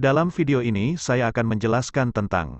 Dalam video ini saya akan menjelaskan tentang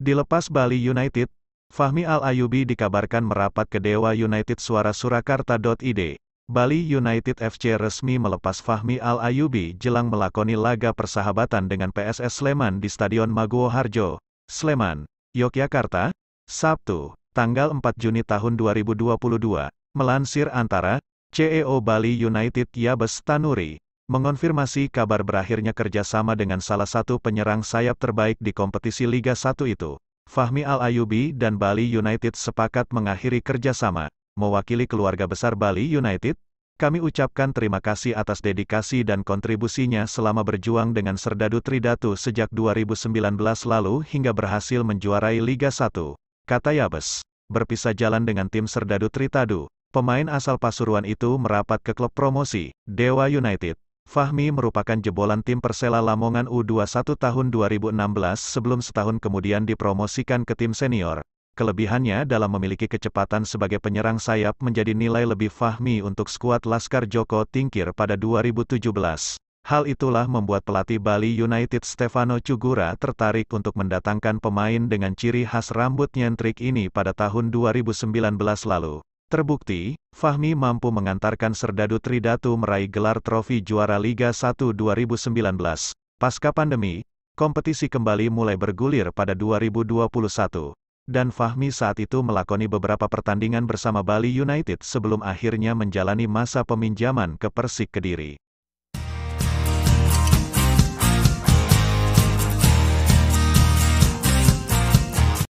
Dilepas Bali United, Fahmi Al-Ayubi dikabarkan merapat ke Dewa United Suara Surakarta.id. Bali United FC resmi melepas Fahmi Al-Ayubi jelang melakoni laga persahabatan dengan PSS Sleman di Stadion Maguwo Harjo, Sleman, Yogyakarta, Sabtu, tanggal 4 Juni tahun 2022, melansir antara CEO Bali United Yabes Tanuri mengonfirmasi kabar berakhirnya kerjasama dengan salah satu penyerang sayap terbaik di kompetisi Liga 1 itu. Fahmi Al-Ayubi dan Bali United sepakat mengakhiri kerjasama. Mewakili keluarga besar Bali United, kami ucapkan terima kasih atas dedikasi dan kontribusinya selama berjuang dengan Serdadu Tridatu sejak 2019 lalu hingga berhasil menjuarai Liga 1. Kata Yabes, berpisah jalan dengan tim Serdadu Tritadu, pemain asal Pasuruan itu merapat ke klub promosi, Dewa United. Fahmi merupakan jebolan tim Persela Lamongan U21 tahun 2016 sebelum setahun kemudian dipromosikan ke tim senior. Kelebihannya dalam memiliki kecepatan sebagai penyerang sayap menjadi nilai lebih Fahmi untuk skuad Laskar Joko Tingkir pada 2017. Hal itulah membuat pelatih Bali United Stefano Cugura tertarik untuk mendatangkan pemain dengan ciri khas rambut nyentrik ini pada tahun 2019 lalu. Terbukti, Fahmi mampu mengantarkan Serdadu Tridatu meraih gelar trofi juara Liga 1 2019. Pasca pandemi, kompetisi kembali mulai bergulir pada 2021. Dan Fahmi saat itu melakoni beberapa pertandingan bersama Bali United sebelum akhirnya menjalani masa peminjaman ke Persik Kediri.